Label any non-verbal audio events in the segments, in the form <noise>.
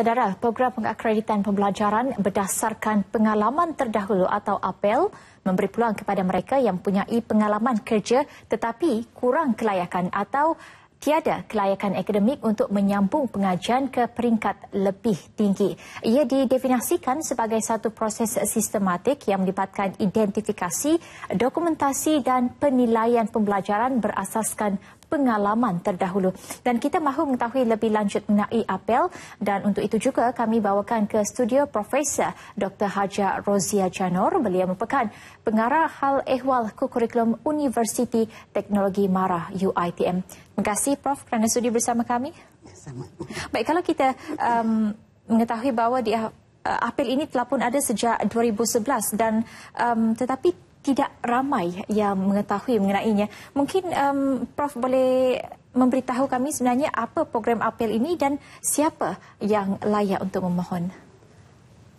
Saudara, program pengakreditan pembelajaran berdasarkan pengalaman terdahulu atau APEL memberi peluang kepada mereka yang mempunyai pengalaman kerja tetapi kurang kelayakan atau tiada kelayakan akademik untuk menyambung pengajian ke peringkat lebih tinggi. Ia didefinisikan sebagai satu proses sistematik yang melibatkan identifikasi, dokumentasi dan penilaian pembelajaran berasaskan pengalaman terdahulu. Dan kita mahu mengetahui lebih lanjut mengenai apel dan untuk itu juga kami bawakan ke studio Profesor Dr. Haja Rozia Janor. Beliau merupakan pengarah hal ehwal kurikulum Universiti Teknologi Mara UITM. Terima kasih Prof kerana sudi bersama kami. Sama. Baik, kalau kita um, mengetahui bahawa di, uh, apel ini telah pun ada sejak 2011 dan um, tetapi tidak ramai yang mengetahui mengenainya. Mungkin um, Prof boleh memberitahu kami sebenarnya apa program APEL ini dan siapa yang layak untuk memohon?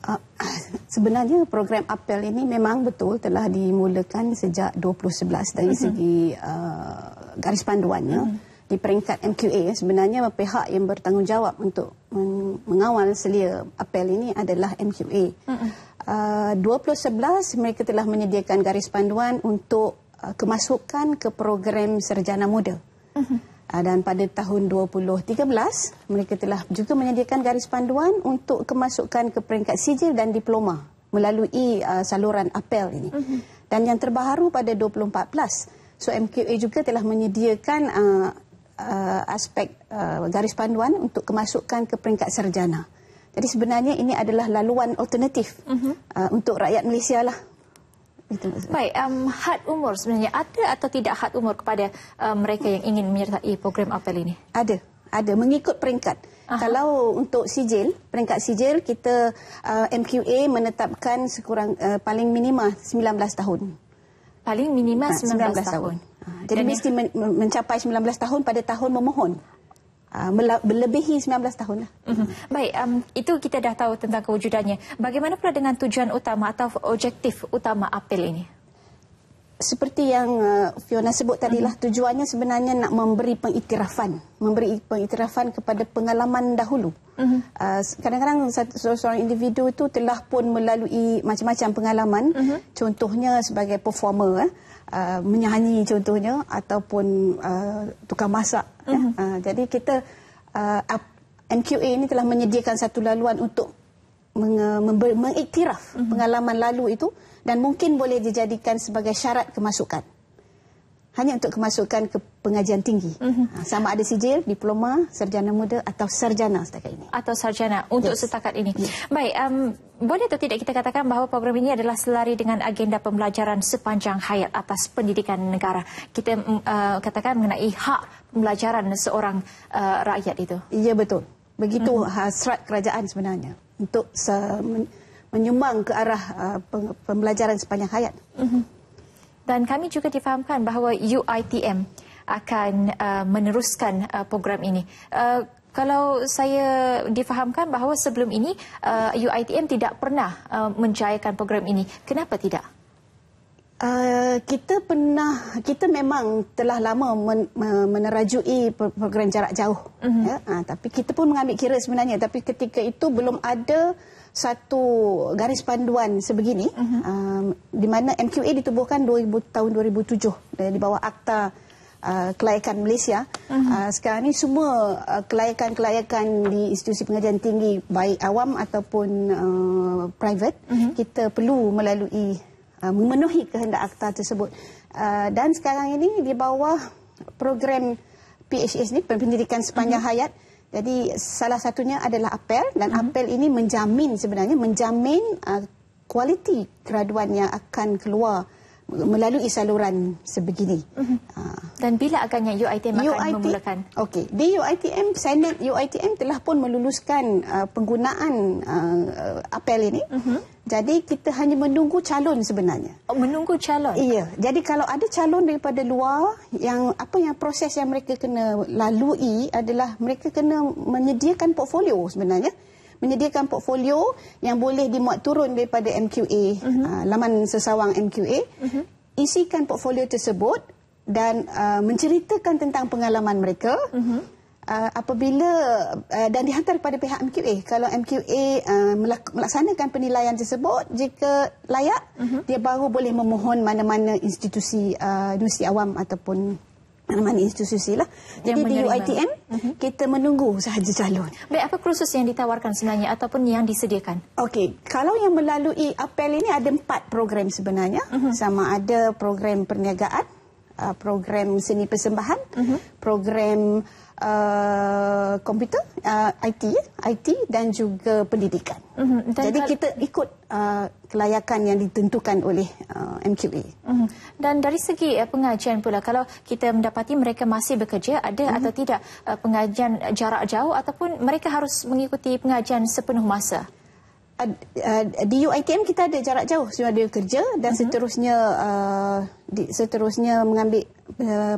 Uh, sebenarnya program APEL ini memang betul telah dimulakan sejak 2011 dari mm-hmm. segi uh, garis panduannya. Mm-hmm di peringkat MQA sebenarnya pihak yang bertanggungjawab untuk mengawal selia apel ini adalah MQA. Uh-uh. 2011 uh, mereka telah menyediakan garis panduan untuk uh, kemasukan ke program serjana muda. Uh-huh. Uh, dan pada tahun 2013 mereka telah juga menyediakan garis panduan untuk kemasukan ke peringkat sijil dan diploma melalui uh, saluran apel ini. Uh-huh. Dan yang terbaru pada 2014, so MQA juga telah menyediakan uh, uh, aspek uh, garis panduan untuk kemasukan ke peringkat serjana. Jadi sebenarnya ini adalah laluan alternatif uh mhm. -huh. uh, untuk rakyat Malaysia lah. Baik, um, had umur sebenarnya ada atau tidak had umur kepada um, mereka yang ingin menyertai program apel ini? Ada, ada mengikut peringkat. Aha. Kalau untuk sijil, peringkat sijil kita uh, MQA menetapkan sekurang uh, paling minima 19 tahun. Paling minima 19, ah, 19 tahun. tahun. Ah, jadi Dan mesti men mencapai 19 tahun pada tahun memohon. Ah, melebihi 19 tahun lah. Mm-hmm. Baik, um, itu kita dah tahu tentang kewujudannya. Bagaimana pula dengan tujuan utama atau objektif utama APEL ini? seperti yang uh, Fiona sebut tadilah hmm. tujuannya sebenarnya nak memberi pengiktirafan memberi pengiktirafan kepada pengalaman dahulu mhm. uh, kadang-kadang mm -hmm. uh, seorang individu itu telah pun melalui macam-macam pengalaman mm -hmm. contohnya sebagai performer eh, uh, menyanyi contohnya ataupun uh, tukang masak mm -hmm. uh, jadi kita uh, NQA ini telah menyediakan satu laluan untuk mengiktiraf mm -hmm. pengalaman lalu itu dan mungkin boleh dijadikan sebagai syarat kemasukan. Hanya untuk kemasukan ke pengajian tinggi. Mm -hmm. Sama ada sijil, diploma, sarjana muda atau sarjana setakat ini. Atau sarjana untuk yes. setakat ini. Yes. Baik, um, boleh atau tidak kita katakan bahawa program ini adalah selari dengan agenda pembelajaran sepanjang hayat atas pendidikan negara. Kita uh, katakan mengenai hak pembelajaran seorang uh, rakyat itu. Ya betul. Begitu mm -hmm. hasrat kerajaan sebenarnya untuk menyumbang ke arah uh, pembelajaran sepanjang hayat. Mm-hmm. Dan kami juga difahamkan bahawa UITM akan uh, meneruskan uh, program ini. kalau saya difahamkan bahawa sebelum ini UITM tidak pernah uh, menjayakan program ini, kenapa tidak? Uh, kita pernah kita memang telah lama men, uh, menerajui program jarak jauh uh-huh. ya uh, tapi kita pun mengambil kira sebenarnya tapi ketika itu belum ada satu garis panduan sebegini uh-huh. uh, di mana MQA ditubuhkan 2000 tahun 2007 eh, di bawah akta uh, kelayakan Malaysia uh-huh. uh, sekarang ini semua uh, kelayakan-kelayakan di institusi pengajian tinggi baik awam ataupun uh, private uh-huh. kita perlu melalui Uh, memenuhi kehendak akta tersebut. Uh, dan sekarang ini di bawah program PHS ini, pendidikan sepanjang mhm. hayat, jadi salah satunya adalah apel dan mhm. apel ini menjamin sebenarnya, menjamin uh, kualiti keraduan yang akan keluar melalui saluran sebegini. Mhm. Dan bila akannya UITM akan memulakan? Okey, di UITM Senate UITM telah pun meluluskan uh, penggunaan uh, apel ini. Uh -huh. Jadi kita hanya menunggu calon sebenarnya. Oh, menunggu calon. Iya. Jadi kalau ada calon daripada luar yang apa yang proses yang mereka kena lalui adalah mereka kena menyediakan portfolio sebenarnya. Menyediakan portfolio yang boleh dimuat turun daripada MQA, uh mhm. ah, -huh. laman sesawang MQA. Uh mhm. -huh. Isikan portfolio tersebut dan uh, menceritakan tentang pengalaman mereka. Uh mhm. -huh uh, apabila uh, dan dihantar kepada pihak MQA. Kalau MQA uh, melaksanakan penilaian tersebut, jika layak, uh mhm. -huh. dia baru boleh memohon mana-mana institusi uh, industri awam ataupun mana-mana institusi. Lah. Jadi di UITM, uh -huh. kita menunggu sahaja calon. Baik, apa kursus yang ditawarkan sebenarnya ataupun yang disediakan? Okey, kalau yang melalui APEL ini ada empat program sebenarnya. Uh mhm. -huh. Sama ada program perniagaan, uh, program seni persembahan, uh mhm. -huh. program Uh, komputer uh, IT IT dan juga pendidikan. Mm -hmm. dan Jadi dan... kita ikut uh, kelayakan yang ditentukan oleh uh, MQA. Mm -hmm. Dan dari segi uh, pengajian pula kalau kita mendapati mereka masih bekerja ada mm -hmm. atau tidak uh, pengajian jarak jauh ataupun mereka harus mengikuti pengajian sepenuh masa. Uh, di UITM kita ada jarak jauh semua dia kerja dan uh mhm. -huh. seterusnya uh, di, seterusnya mengambil uh, uh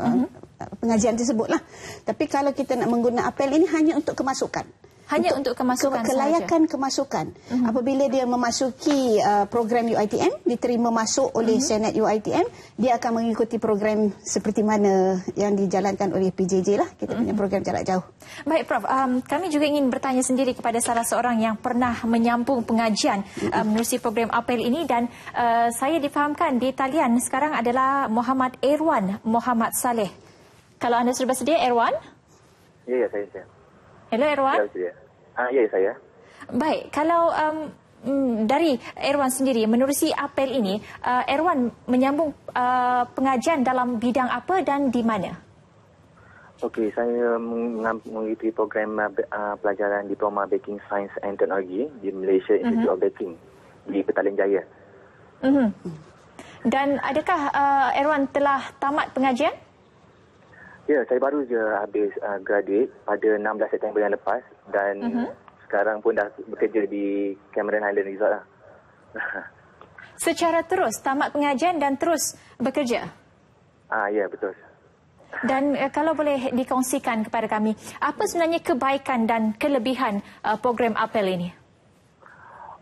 -huh. Mhm. Eh, pengajian tersebutlah. Tapi kalau kita nak menggunakan apel ini hanya untuk kemasukan. Hanya untuk, untuk kemasukan sahaja. Kelayakan kemasukan. Uh mhm. -huh. Apabila dia memasuki uh, program UITM, diterima masuk oleh uh mhm. -huh. Senat UITM, dia akan mengikuti program seperti mana yang dijalankan oleh PJJ lah. Kita uh -huh. punya mhm. program jarak jauh. Baik Prof, um, kami juga ingin bertanya sendiri kepada salah seorang yang pernah menyambung pengajian uh -huh. um, menerusi program APEL ini dan uh, saya difahamkan di talian sekarang adalah Muhammad Erwan, Muhammad Saleh. Kalau anda sudah bersedia, Erwan? Ya, ya, saya. saya. Hello, Erwan? Ya, saya. Ah, ya, ya saya. Baik, kalau um, mm, dari Erwan sendiri menerusi apel ini, uh, Erwan menyambung uh, pengajian dalam bidang apa dan di mana? Okey, saya mengikuti program uh, uh pelajaran Diploma Baking Science and Technology di Malaysia Institute mm -hmm. of Baking di Petaling Jaya. Mm -hmm. Dan adakah uh, Erwan telah tamat pengajian? Ya, saya baru je habis uh, graduate pada 16 September yang lepas dan uh-huh. sekarang pun dah bekerja di Cameron Highland Resort lah. <laughs> Secara terus tamat pengajian dan terus bekerja? Ah uh, Ya, betul. Dan uh, kalau boleh dikongsikan kepada kami, apa sebenarnya kebaikan dan kelebihan uh, program APEL ini?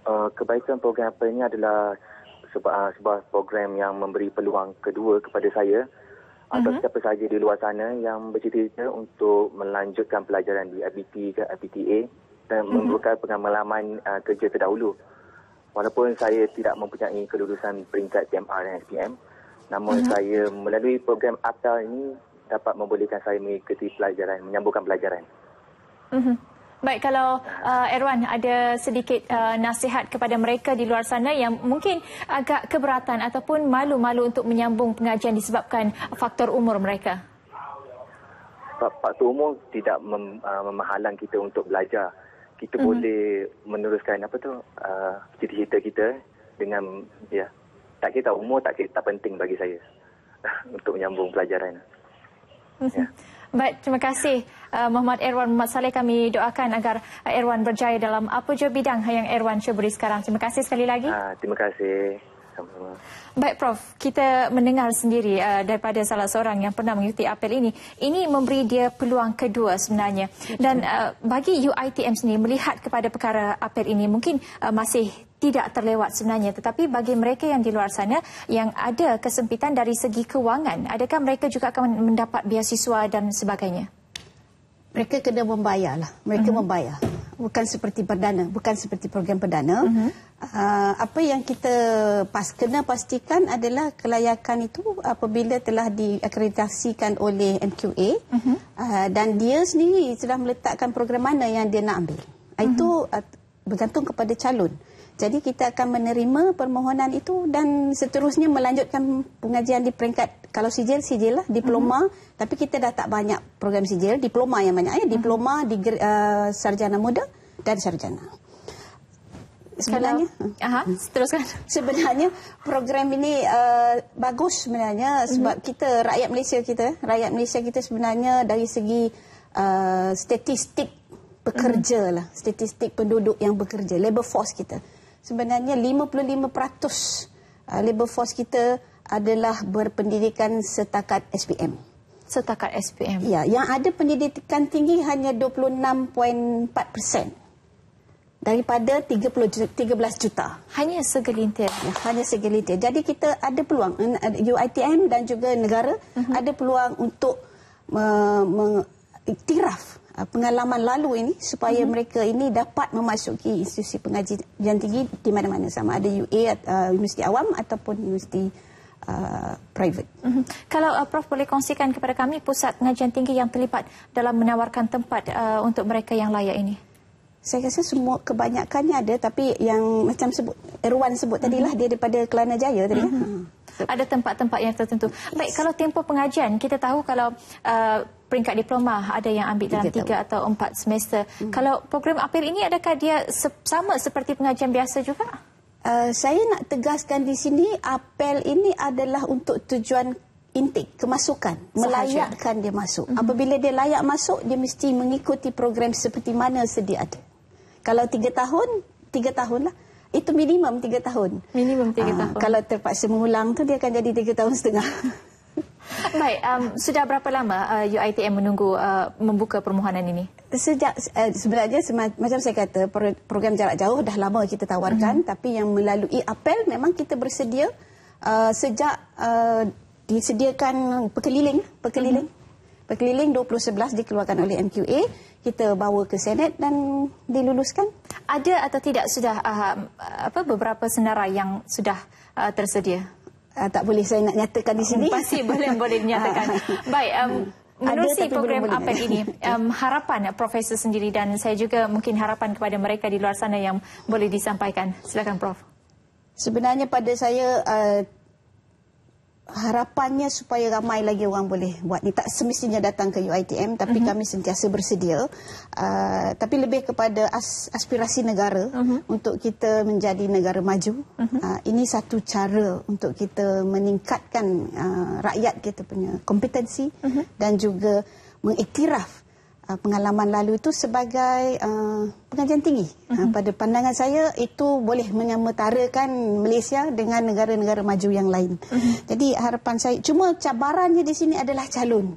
Uh, kebaikan program APEL ini adalah sebuah, uh, sebuah program yang memberi peluang kedua kepada saya atau uh-huh. siapa sahaja di luar sana yang bercita-cita untuk melanjutkan pelajaran di RBT ke RBTA dan uh-huh. memerlukan pengalaman uh, kerja terdahulu. Walaupun saya tidak mempunyai kelulusan peringkat PMR dan SPM, namun uh-huh. saya melalui program APTA ini dapat membolehkan saya mengikuti pelajaran, menyambungkan pelajaran. Uh-huh. Baik kalau uh, Erwan ada sedikit uh, nasihat kepada mereka di luar sana yang mungkin agak keberatan ataupun malu-malu untuk menyambung pengajian disebabkan faktor umur mereka. Faktor umur tidak mem, uh, memahalang kita untuk belajar. Kita mm-hmm. boleh meneruskan apa tu uh, cita-cita kita dengan ya tak kita umur tak kita penting bagi saya <laughs> untuk menyambung pelajaran. Mm-hmm. Ya. Baik, terima kasih uh, Muhammad Erwan Muhammad Saleh. Kami doakan agar Erwan berjaya dalam apa jua bidang yang Erwan ceburi sekarang. Terima kasih sekali lagi. Uh, terima kasih sama-sama. Baik Prof, kita mendengar sendiri uh, daripada salah seorang yang pernah mengikuti apel ini. Ini memberi dia peluang kedua sebenarnya. Dan uh, bagi UITM sendiri melihat kepada perkara apel ini mungkin uh, masih tidak terlewat sebenarnya. Tetapi bagi mereka yang di luar sana yang ada kesempitan dari segi kewangan, adakah mereka juga akan mendapat beasiswa dan sebagainya? Mereka kena membayar lah. Mereka uh mhm. -huh. membayar. Bukan seperti perdana, bukan seperti program perdana. Uh mhm. -huh. Ah, apa yang kita pas kena pastikan adalah kelayakan itu apabila telah diakreditasikan oleh MQA uh mhm. ah, -huh. uh, dan dia sendiri sudah meletakkan program mana yang dia nak ambil. Uh ah, -huh. Itu uh, bergantung kepada calon. Jadi kita akan menerima permohonan itu dan seterusnya melanjutkan pengajian di peringkat kalau sijil sijil lah diploma uh mhm. -huh. tapi kita dah tak banyak program sijil diploma yang banyak ya diploma uh -huh. di uh, sarjana muda dan sarjana sebenarnya kalau, aha hmm. teruskan <laughs> sebenarnya program ini uh, bagus sebenarnya sebab mm -hmm. kita rakyat Malaysia kita rakyat Malaysia kita sebenarnya dari segi uh, statistik pekerja mm -hmm. lah statistik penduduk yang bekerja labour force kita sebenarnya 55% uh, labor force kita adalah berpendidikan setakat SPM setakat SPM ya yang ada pendidikan tinggi hanya 26.4% daripada 30, 13 juta. Hanya segelintir. Ya, hanya segelintir. Jadi kita ada peluang, eh, UITM dan juga negara uh mhm. -huh. ada peluang untuk mengiktiraf eh, pengalaman lalu ini supaya uh mhm. -huh. mereka ini dapat memasuki institusi pengajian tinggi di mana-mana sama ada UA, eh, Universiti Awam ataupun Universiti Uh, private. Mm -hmm. Kalau uh, Prof boleh kongsikan kepada kami pusat pengajian tinggi yang terlibat dalam menawarkan tempat uh, untuk mereka yang layak ini saya rasa semua kebanyakannya ada tapi yang macam sebut Erwan sebut tadilah mm -hmm. dia daripada Kelana Jaya tadi mm -hmm. kan? ada tempat-tempat yang tertentu yes. baik kalau tempoh pengajian kita tahu kalau uh, peringkat diploma ada yang ambil dalam 3 atau 4 semester mm -hmm. kalau program APIR ini adakah dia se sama seperti pengajian biasa juga Uh, saya nak tegaskan di sini, apel ini adalah untuk tujuan intik, kemasukan, Sahaja. melayakkan dia masuk. Mm -hmm. Apabila dia layak masuk, dia mesti mengikuti program seperti mana sedia ada kalau tiga tahun, tiga tahun lah. Itu minimum tiga tahun. Minimum tiga ah, tahun. Aa, kalau terpaksa mengulang tu dia akan jadi tiga tahun setengah. <laughs> Baik, um, sudah berapa lama uh, UITM menunggu uh, membuka permohonan ini? Sejak uh, sebenarnya macam saya kata program jarak jauh dah lama kita tawarkan mm -hmm. tapi yang melalui apel memang kita bersedia uh, sejak uh, disediakan perkeliling, perkeliling, mm -hmm. perkeliling 2011 dikeluarkan oleh MQA kita bawa ke Senat dan diluluskan? Ada atau tidak sudah uh, apa beberapa senarai yang sudah uh, tersedia? Uh, tak boleh saya nak nyatakan di sini. Pasti boleh boleh nyatakan. <laughs> Baik, um, menerusi program APEC ini, <laughs> um, harapan Profesor sendiri dan saya juga mungkin harapan kepada mereka di luar sana yang boleh disampaikan. Silakan Prof. Sebenarnya pada saya... Uh, harapannya supaya ramai lagi orang boleh buat ni tak semestinya datang ke UiTM tapi uh mhm. -huh. kami sentiasa bersedia uh, tapi lebih kepada as aspirasi negara uh mhm. -huh. untuk kita menjadi negara maju uh -huh. uh, ini satu cara untuk kita meningkatkan uh, rakyat kita punya kompetensi uh mhm. -huh. dan juga mengiktiraf Ah, pengalaman lalu itu sebagai uh, pengajian tinggi. Uh ah, -huh. Mhm. Pada pandangan saya, itu boleh menyamatarakan Malaysia dengan negara-negara maju yang lain. Uh mhm. -huh. Jadi harapan saya, cuma cabarannya di sini adalah calon.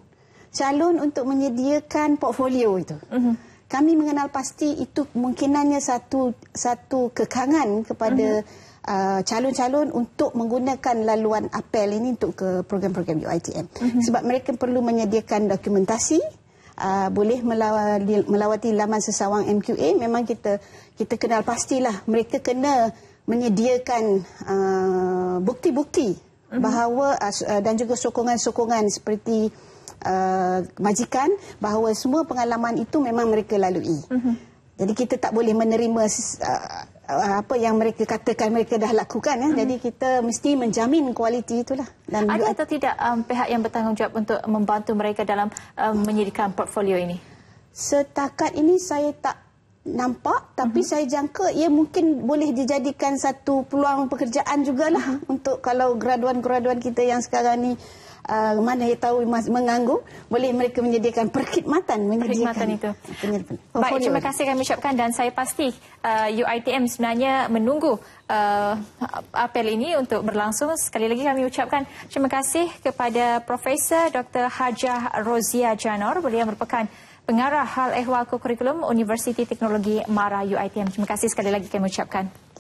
Calon untuk menyediakan portfolio itu. Uh mhm. -huh. Kami mengenal pasti itu kemungkinannya satu, satu kekangan kepada calon-calon uh -huh. uh, untuk menggunakan laluan apel ini untuk ke program-program UITM. Uh -huh. Sebab mereka perlu menyediakan dokumentasi, uh, boleh melawati, melawati laman sesawang MQA memang kita kita kenal pastilah mereka kena menyediakan ah, bukti-bukti uh, uh-huh. bahawa uh, dan juga sokongan-sokongan seperti uh, majikan bahawa semua pengalaman itu memang mereka lalui. Uh-huh. Jadi kita tak boleh menerima Uh, apa yang mereka katakan mereka dah lakukan ya. Hmm. Jadi mm-hmm. kita mesti menjamin kualiti itulah. Dan ada atau tidak um, pihak yang bertanggungjawab untuk membantu mereka dalam um, menyediakan portfolio ini? Setakat ini saya tak nampak tapi uh mm-hmm. -huh. saya jangka ia mungkin boleh dijadikan satu peluang pekerjaan jugalah uh mm-hmm. -huh. untuk kalau graduan-graduan kita yang sekarang ni uh, mana yang tahu menganggur boleh mereka menyediakan perkhidmatan perkhidmatan itu baik terima kasih kami ucapkan dan saya pasti uh, ah, UITM sebenarnya menunggu uh, apel ini untuk berlangsung sekali lagi kami ucapkan terima kasih kepada Profesor Dr. Hajah Rozia Janor beliau merupakan pengarah hal ehwal kurikulum Universiti Teknologi MARA UITM terima kasih sekali lagi kami ucapkan